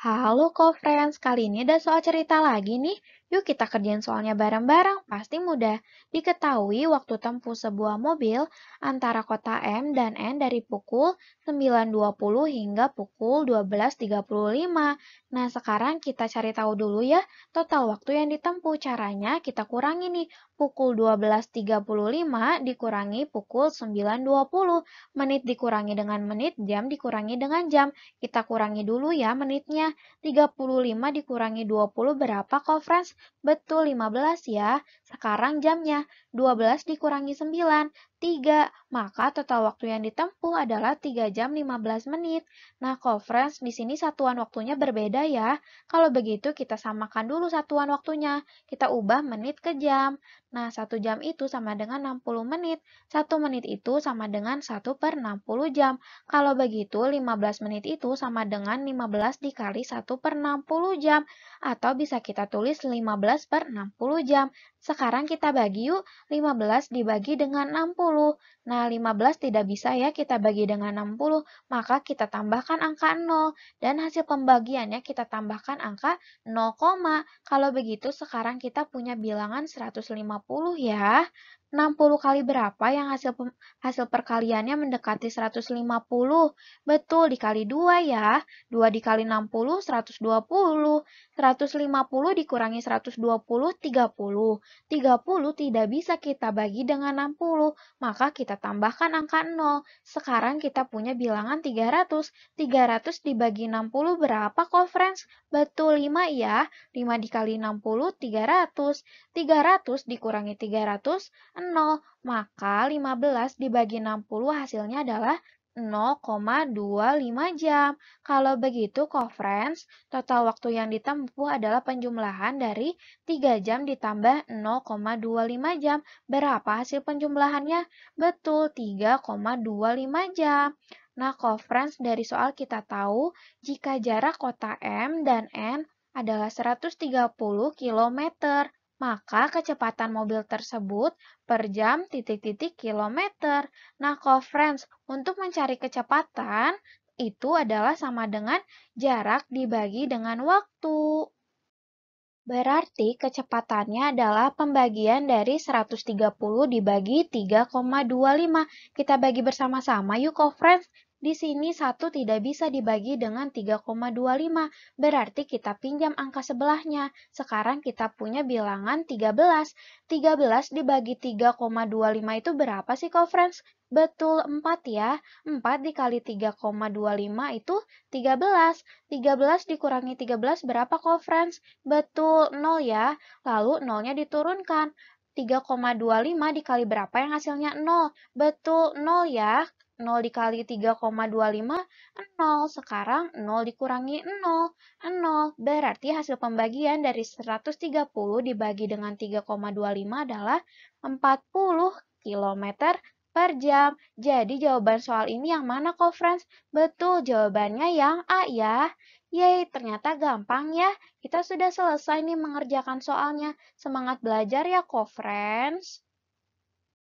Halo co-friends, kali ini ada soal cerita lagi nih. Yuk kita kerjain soalnya bareng-bareng, pasti mudah. Diketahui waktu tempuh sebuah mobil antara kota M dan N dari pukul 9.20 hingga pukul 12.35. Nah, sekarang kita cari tahu dulu ya total waktu yang ditempuh. Caranya kita kurangi nih, pukul 12.35 dikurangi pukul 9.20. Menit dikurangi dengan menit, jam dikurangi dengan jam. Kita kurangi dulu ya menitnya. 35 dikurangi 20 berapa kok, friends? Betul 15 ya. Sekarang jamnya 12 dikurangi 9 3. Maka total waktu yang ditempuh adalah 3 jam 15 menit. Nah, conference di sini satuan waktunya berbeda ya. Kalau begitu kita samakan dulu satuan waktunya. Kita ubah menit ke jam. Nah, 1 jam itu sama dengan 60 menit. 1 menit itu sama dengan 1 per 60 jam. Kalau begitu, 15 menit itu sama dengan 15 dikali 1 per 60 jam. Atau bisa kita tulis 15 per 60 jam. Sekarang kita bagi yuk, 15 dibagi dengan 60. 60. Nah, 15 tidak bisa ya kita bagi dengan 60, maka kita tambahkan angka 0. Dan hasil pembagiannya kita tambahkan angka 0, kalau begitu sekarang kita punya bilangan 150 ya. 60 kali berapa yang hasil hasil perkaliannya mendekati 150? Betul, dikali 2 ya. 2 dikali 60, 120. 150 dikurangi 120, 30. 30 tidak bisa kita bagi dengan 60, maka kita tambahkan angka 0. Sekarang kita punya bilangan 300. 300 dibagi 60 berapa kok, friends? Betul, 5 ya. 5 dikali 60, 300. 300 dikurangi 300, 0. Maka 15 dibagi 60 hasilnya adalah 0,25 jam. Kalau begitu, conference, total waktu yang ditempuh adalah penjumlahan dari 3 jam ditambah 0,25 jam. Berapa hasil penjumlahannya? Betul, 3,25 jam. Nah, conference dari soal kita tahu, jika jarak kota M dan N adalah 130 km, maka kecepatan mobil tersebut per jam titik-titik kilometer. Nah, co-friends, untuk mencari kecepatan itu adalah sama dengan jarak dibagi dengan waktu. Berarti kecepatannya adalah pembagian dari 130 dibagi 3,25. Kita bagi bersama-sama yuk co-friends. Di sini 1 tidak bisa dibagi dengan 3,25, berarti kita pinjam angka sebelahnya. Sekarang kita punya bilangan 13. 13 dibagi 3,25 itu berapa sih, co friends? Betul, 4 ya. 4 dikali 3,25 itu 13. 13 dikurangi 13 berapa, co friends? Betul, 0 ya. Lalu 0-nya diturunkan. 3,25 dikali berapa yang hasilnya 0? Betul, 0 ya. 0 dikali 3,25, 0. Sekarang 0 dikurangi 0, 0. Berarti hasil pembagian dari 130 dibagi dengan 3,25 adalah 40 km per jam. Jadi jawaban soal ini yang mana kok, friends? Betul, jawabannya yang A ya. Yeay, ternyata gampang ya. Kita sudah selesai nih mengerjakan soalnya. Semangat belajar ya, kok, friends.